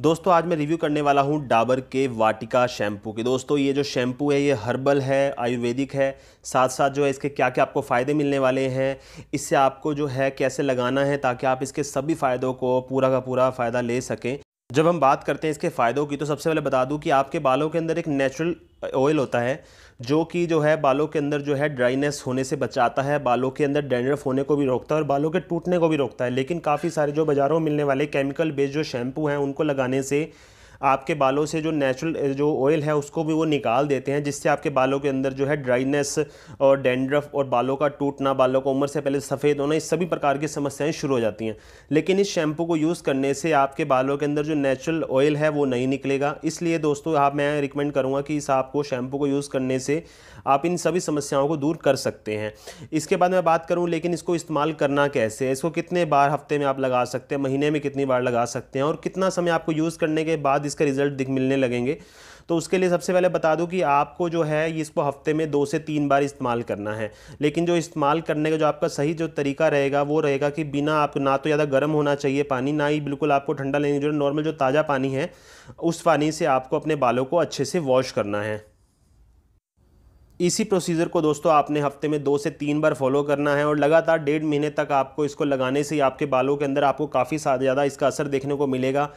दोस्तों आज मैं रिव्यू करने वाला हूँ डाबर के वाटिका शैम्पू की दोस्तों ये जो शैम्पू है ये हर्बल है आयुर्वेदिक है साथ साथ जो है इसके क्या क्या आपको फ़ायदे मिलने वाले हैं इससे आपको जो है कैसे लगाना है ताकि आप इसके सभी फ़ायदों को पूरा का पूरा फ़ायदा ले सकें जब हम बात करते हैं इसके फ़ायदों की तो सबसे पहले बता दूं कि आपके बालों के अंदर एक नेचुरल ऑयल होता है जो कि जो है बालों के अंदर जो है ड्राइनेस होने से बचाता है बालों के अंदर डेंड्रफ होने को भी रोकता है और बालों के टूटने को भी रोकता है लेकिन काफ़ी सारे जो बाज़ारों में मिलने वाले केमिकल बेस्ड जो शैम्पू हैं उनको लगाने से आपके बालों से जो नेचुरल जो ऑयल है उसको भी वो निकाल देते हैं जिससे आपके बालों के अंदर जो है ड्राइनेस और डेंड्रफ और बालों का टूटना बालों को उम्र से पहले सफ़ेद होना इस सभी प्रकार की समस्याएँ शुरू हो जाती हैं लेकिन इस शैम्पू को यूज़ करने से आपके बालों के अंदर जो नेचुरल ऑयल है वो नहीं निकलेगा इसलिए दोस्तों आप मैं रिकमेंड करूँगा कि इस आपको शैम्पू को यूज़ करने से आप इन सभी समस्याओं को दूर कर सकते हैं इसके बाद मैं बात करूँ लेकिन इसको इस्तेमाल करना कैसे है इसको कितने बार हफ्ते में आप लगा सकते हैं महीने में कितनी बार लगा सकते हैं और कितना समय आपको यूज़ करने के बाद इसका रिजल्ट दिख मिलने लगेंगे तो उसके लिए सबसे पहले बता दूं कि आपको जो है इसको हफ्ते में दो से तीन बार इस्तेमाल करना है लेकिन जो इस्तेमाल करने का जो आपका सही जो तरीका रहेगा वो रहेगा कि बिना आप ना तो ज़्यादा गर्म होना चाहिए पानी ना ही बिल्कुल आपको ठंडा लेने जो नॉर्मल जो ताज़ा पानी है उस पानी से आपको अपने बालों को अच्छे से वॉश करना है इसी प्रोसीजर को दोस्तों आपने हफ्ते में दो से तीन बार फॉलो करना है और लगातार डेढ़ महीने तक आपको इसको लगाने से ही आपके बालों के अंदर आपको काफ़ी ज़्यादा इसका असर देखने को मिलेगा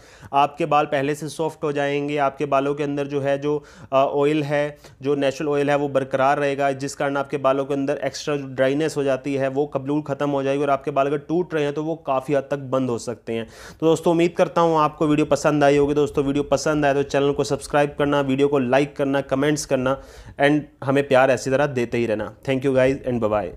आपके बाल पहले से सॉफ्ट हो जाएंगे आपके बालों के अंदर जो है जो ऑयल है जो नेचुरल ऑयल है वो बरकरार रहेगा जिस कारण आपके बालों के अंदर एक्स्ट्रा जो ड्राइनेस हो जाती है वो कबलूल ख़त्म हो जाएगी और आपके बाल अगर टूट रहे हैं तो वो काफ़ी हद तक बंद हो सकते हैं तो दोस्तों उम्मीद करता हूँ आपको वीडियो पसंद आई होगी दोस्तों वीडियो पसंद आए तो चैनल को सब्सक्राइब करना वीडियो को लाइक करना कमेंट्स करना एंड हमें प्यार ऐसी तरह देते ही रहना thank you guys and bye